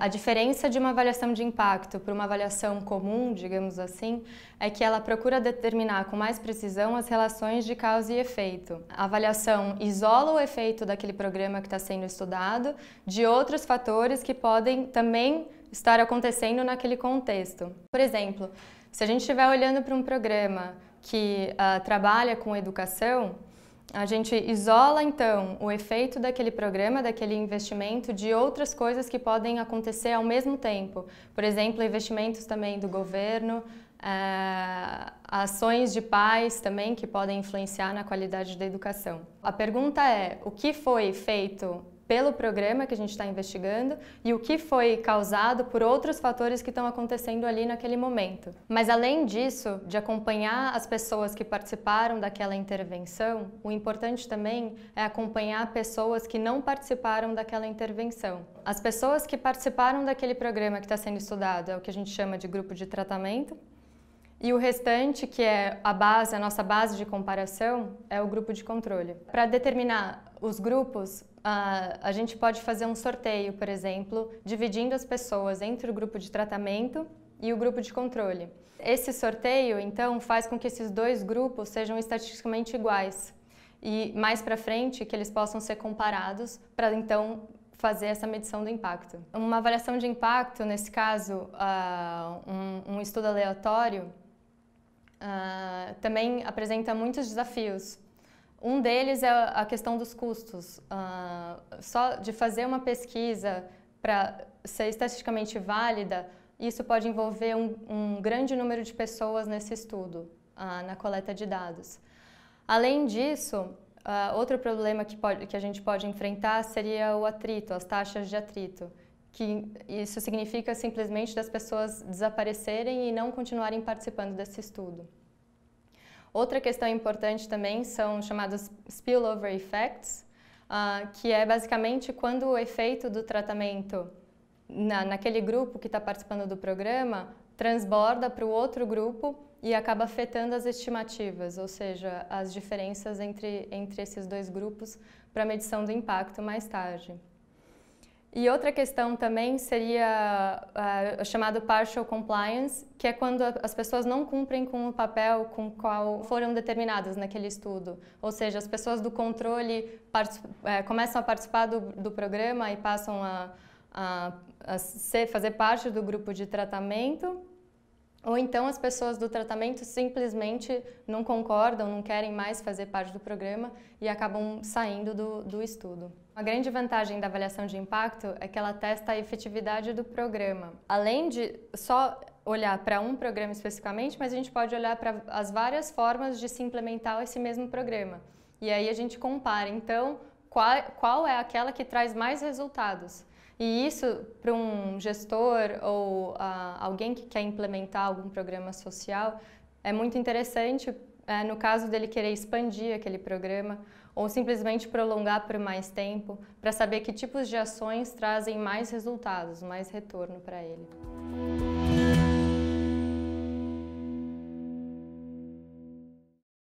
A diferença de uma avaliação de impacto para uma avaliação comum, digamos assim, é que ela procura determinar com mais precisão as relações de causa e efeito. A avaliação isola o efeito daquele programa que está sendo estudado de outros fatores que podem também estar acontecendo naquele contexto. Por exemplo, se a gente estiver olhando para um programa que uh, trabalha com educação, a gente isola então o efeito daquele programa, daquele investimento, de outras coisas que podem acontecer ao mesmo tempo. Por exemplo, investimentos também do governo, é, ações de pais também que podem influenciar na qualidade da educação. A pergunta é: o que foi feito pelo programa que a gente está investigando e o que foi causado por outros fatores que estão acontecendo ali naquele momento. Mas além disso, de acompanhar as pessoas que participaram daquela intervenção, o importante também é acompanhar pessoas que não participaram daquela intervenção. As pessoas que participaram daquele programa que está sendo estudado é o que a gente chama de grupo de tratamento, e o restante, que é a base, a nossa base de comparação, é o grupo de controle. Para determinar os grupos, a, a gente pode fazer um sorteio, por exemplo, dividindo as pessoas entre o grupo de tratamento e o grupo de controle. Esse sorteio, então, faz com que esses dois grupos sejam estatisticamente iguais e mais para frente que eles possam ser comparados para então fazer essa medição do impacto. Uma avaliação de impacto, nesse caso, uh, um, um, estudo aleatório, uh, também apresenta muitos desafios. Um deles é a questão dos custos. Uh, só de fazer uma pesquisa para ser estatisticamente válida, isso pode envolver um, um grande número de pessoas nesse estudo, uh, na coleta de dados. Além disso, outro problema que, pode, que a gente pode enfrentar seria o atrito, as taxas de atrito que isso significa simplesmente das pessoas desaparecerem e não continuarem participando desse estudo. Outra questão importante também são chamados spillover effects, uh, que é basicamente quando o efeito do tratamento na, naquele grupo que está participando do programa transborda para o outro grupo e acaba afetando as estimativas, ou seja, as diferenças entre, entre esses dois grupos para medição do impacto mais tarde. E outra questão também seria uh, o chamado partial compliance, que é quando as pessoas não cumprem com o papel com o qual foram determinadas naquele estudo. Ou seja, as pessoas do controle uh, começam a participar do, do programa e passam a, a, a ser, fazer parte do grupo de tratamento ou então as pessoas do tratamento simplesmente não concordam, não querem mais fazer parte do programa e acabam saindo do, do estudo. A grande vantagem da avaliação de impacto é que ela testa a efetividade do programa. Além de só olhar para um programa especificamente, mas a gente pode olhar para as várias formas de se implementar esse mesmo programa. E aí a gente compara, então, qual, qual é aquela que traz mais resultados. E isso, para um gestor ou uh, alguém que quer implementar algum programa social, é muito interessante uh, no caso dele querer expandir aquele programa ou simplesmente prolongar por mais tempo, para saber que tipos de ações trazem mais resultados, mais retorno para ele.